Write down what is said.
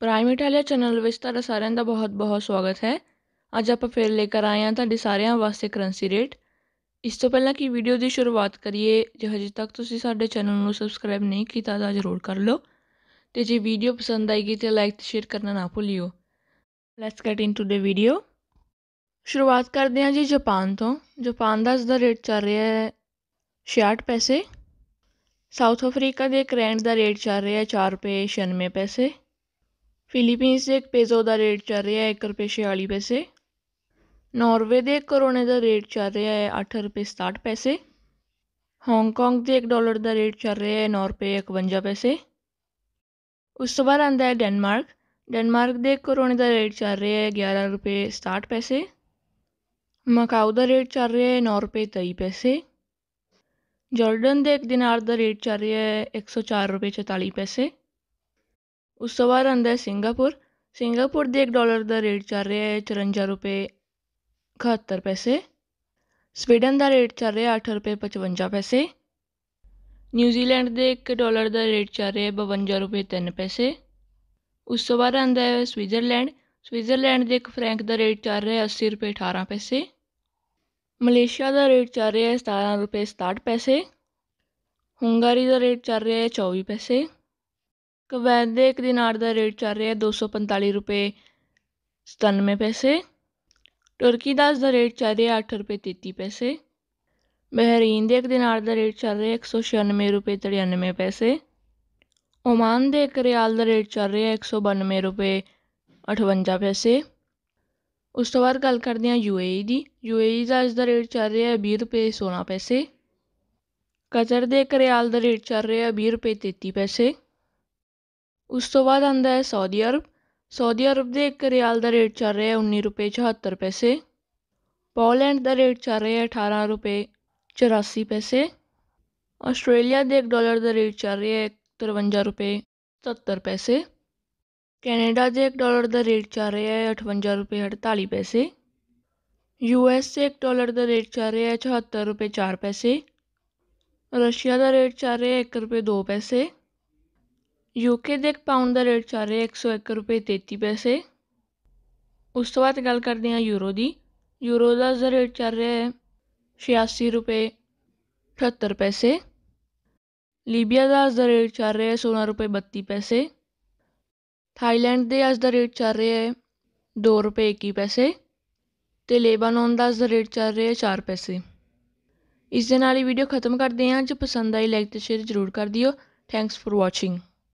prime Italia channel ਵਿੱਚ ਤੁਹਾਡਾ ਸਾਰਿਆਂ ਦਾ ਬਹੁਤ-ਬਹੁਤ ਸਵਾਗਤ ਹੈ ਅੱਜ ਆਪਾਂ ਫੇਰ ਲੈ ਕੇ ਆਏ ਹਾਂ ਤੁਹਾਡੇ ਸਾਰਿਆਂ ਵਾਸਤੇ ਕਰੰਸੀ ਰੇਟ ਇਸ ਤੋਂ ਪਹਿਲਾਂ ਕਿ ਵੀਡੀਓ ਦੀ ਸ਼ੁਰੂਆਤ ਕਰੀਏ ਜੇ ਹਜੇ ਤੱਕ ਤੁਸੀਂ ਸਾਡੇ ਚੈਨਲ ਨੂੰ ਸਬਸਕ੍ਰਾਈਬ ਨਹੀਂ ਕੀਤਾ ਤਾਂ ਜ਼ਰੂਰ ਕਰ ਲਓ ਤੇ ਜੇ ਵੀਡੀਓ ਪਸੰਦ ਆਈ ਗਈ ਤੇ ਲਾਈਕ ਤੇ ਸ਼ੇਅਰ ਕਰਨਾ ਨਾ ਭੁੱਲਿਓ let's get into the video ਸ਼ੁਰੂਆਤ ਕਰਦੇ ਹਾਂ ਜੀ ਜਾਪਾਨ ਤੋਂ ਜਾਪਾਨ ਦਾ ਇਸ ਦਾ ਰੇਟ ਚੱਲ ਰਿਹਾ ਹੈ 66 ਪੈਸੇ ਸਾਊਥ ਅਫਰੀਕਾ ਦੇ ਕਰੈਂਟ ਦਾ ਰੇਟ ਚੱਲ ਰਿਹਾ ਹੈ 4 ਰੁਪਏ 96 ਪੈਸੇ फिलीपींस एक पेजो का रेट चल रहा है एक रुपये छियाली पैसे नॉर्वे के एक करोने का रेट चल रहा है अठ रुपये सताहठ पैसे होंगकोंग एक डॉलर का रेट चल रहा है नौ रुपये इकवंजा पैसे उस तो बाद आता है डेनमार्क डेनमार्क के एक करोने का रेट चल रहा है ग्यारह रुपये सताहठ पैसे मकाऊ का रेट चल रहा है नौ रुपये तेई पैसे जॉर्डन के एक दिनार का रेट चल रहा है एक सौ चार रुपये चौताली पैसे ਉਸ ਤੋਂ ਬਾਅਦ ਆਉਂਦਾ ਸਿੰਗਾਪੁਰ ਸਿੰਗਾਪੁਰ ਦੇ ਇੱਕ ਡਾਲਰ ਦਾ ਰੇਟ ਚੱਲ ਰਿਹਾ ਹੈ ਚੁਰੰਜਾ ਰੁਪਏ ਇਕਹੱਤਰ ਪੈਸੇ ਸਵੀਡਨ ਦਾ ਰੇਟ ਚੱਲ ਰਿਹਾ 8 ਰੁਪਏ 55 ਪੈਸੇ ਨਿਊਜ਼ੀਲੈਂਡ ਦੇ 1 ਡਾਲਰ ਦਾ ਰੇਟ ਚੱਲ ਰਿਹਾ 52 ਰੁਪਏ 3 ਪੈਸੇ ਉਸ ਤੋਂ ਬਾਅਦ ਆਉਂਦਾ ਹੈ ਸਵਿਟਜ਼ਰਲੈਂਡ ਸਵਿਟਜ਼ਰਲੈਂਡ ਦੇ 1 ਫ੍ਰੈਂਕ ਦਾ ਰੇਟ ਚੱਲ ਰਿਹਾ 80 ਰੁਪਏ 18 ਪੈਸੇ ਮਲੇਸ਼ੀਆ ਦਾ ਰੇਟ ਚੱਲ ਰਿਹਾ ਹੈ 17 ਰੁਪਏ 67 ਪੈਸੇ ਹੰਗਰੀ ਦਾ ਰੇਟ ਚੱਲ ਰਿਹਾ ਹੈ 24 ਪੈਸੇ ਕੁਵੈਤ ਦੇ ਇੱਕ ਦਿਨਾਰ ਦਾ ਰੇਟ ਚੱਲ ਰਿਹਾ ਹੈ 245 ਰੁਪਏ 97 ਪੈਸੇ ਟਰਕੀ ਦਾ ਦਾ ਰੇਟ ਚੱਲ ਰਿਹਾ ਹੈ 8 ਰੁਪਏ 33 ਪੈਸੇ ਬਹਿਰੀਨ ਦੇ ਇੱਕ ਦਿਨਾਰ ਦਾ ਰੇਟ ਚੱਲ ਰਿਹਾ ਹੈ 196 ਰੁਪਏ 93 ਪੈਸੇ ਓਮਾਨ ਦੇ ਇੱਕ ਰਿਆਲ ਦਾ ਰੇਟ ਚੱਲ ਰਿਹਾ ਹੈ 192 ਰੁਪਏ 58 ਪੈਸੇ ਉਸ ਤੋਂ ਬਾਅਦ ਗੱਲ ਕਰਦੇ ਹਾਂ ਯੂਏਈ ਦੀ ਯੂਏਈ ਦਾ ਇਸ ਦਾ ਰੇਟ ਚੱਲ ਰਿਹਾ ਹੈ 20 ਰੁਪਏ 16 ਪੈਸੇ ਕਤਰ ਦੇ ਇੱਕ ਰਿਆਲ ਦਾ ਰੇਟ ਚੱਲ ਰਿਹਾ ਹੈ 20 ਰੁਪਏ 33 ਪੈਸੇ ਉਸ ਤੋਂ ਬਾਅਦ ਆਉਂਦਾ ਹੈ ਸਾਊਦੀ ਅਰਬ ਸਾਊਦੀ ਅਰਬ ਦੇ ਇੱਕ ਰਿਆਲ ਦਾ ਰੇਟ ਚੱਲ ਰਿਹਾ ਹੈ 19 ਰੁਪਏ 74 ਪੈਸੇ ਪੋਲੈਂਡ ਦਾ ਰੇਟ ਚੱਲ ਰਿਹਾ ਹੈ 18 ਰੁਪਏ 84 ਪੈਸੇ ਆਸਟ੍ਰੇਲੀਆ ਦੇ 1 ਡਾਲਰ ਦਾ ਰੇਟ ਚੱਲ ਰਿਹਾ ਹੈ 53 ਰੁਪਏ 70 ਪੈਸੇ ਕੈਨੇਡਾ ਦੇ 1 ਡਾਲਰ ਦਾ ਰੇਟ ਚੱਲ ਰਿਹਾ ਹੈ 58 ਰੁਪਏ 48 ਪੈਸੇ ਯੂ ਐਸ ਦੇ 1 ਡਾਲਰ ਦਾ ਰੇਟ ਚੱਲ ਰਿਹਾ ਹੈ 74 ਰੁਪਏ 4 ਪੈਸੇ ਰਸ਼ੀਆ ਦਾ ਰੇਟ ਚੱਲ ਰਿਹਾ ਹੈ 1 ਰੁਪਏ 2 ਪੈਸੇ ਯੂਕੇ ਦੇ ਪਾਉਂਡ ਦਾ ਰੇਟ ਚੱਲ ਰਿਹਾ 101 ਰੁਪਏ 33 ਪੈਸੇ ਉਸ ਤੋਂ ਬਾਅਦ ਗੱਲ ਕਰਦੇ ਹਾਂ ਯੂਰੋ ਦੀ ਯੂਰੋ ਦਾ ਜ਼ਰ ਰੇਟ ਚੱਲ ਰਿਹਾ ਹੈ ਰੁਪਏ 78 ਪੈਸੇ ਲੀਬੀਆ ਦਾ ਜ਼ਰ ਰੇਟ ਚੱਲ ਰਿਹਾ ਹੈ 16 ਰੁਪਏ 32 ਪੈਸੇ ਥਾਈਲੈਂਡ ਦੇ ਅੱਜ ਦਾ ਰੇਟ ਚੱਲ ਰਿਹਾ ਹੈ 2 ਰੁਪਏ 21 ਪੈਸੇ ਤੇ ਲੇਬਾਨੋਨ ਦਾ ਜ਼ਰ ਦਾ ਰੇਟ ਚੱਲ ਰਿਹਾ ਹੈ 4 ਪੈਸੇ ਇਸ ਦੇ ਨਾਲ ਹੀ ਵੀਡੀਓ ਖਤਮ ਕਰਦੇ ਹਾਂ ਜੇ ਪਸੰਦ ਆਈ ਲਾਈਕ ਤੇ ਸ਼ੇਅਰ ਜ਼ਰੂਰ ਕਰ ਦਿਓ ਥੈਂਕਸ ਫॉर ਵਾਚਿੰਗ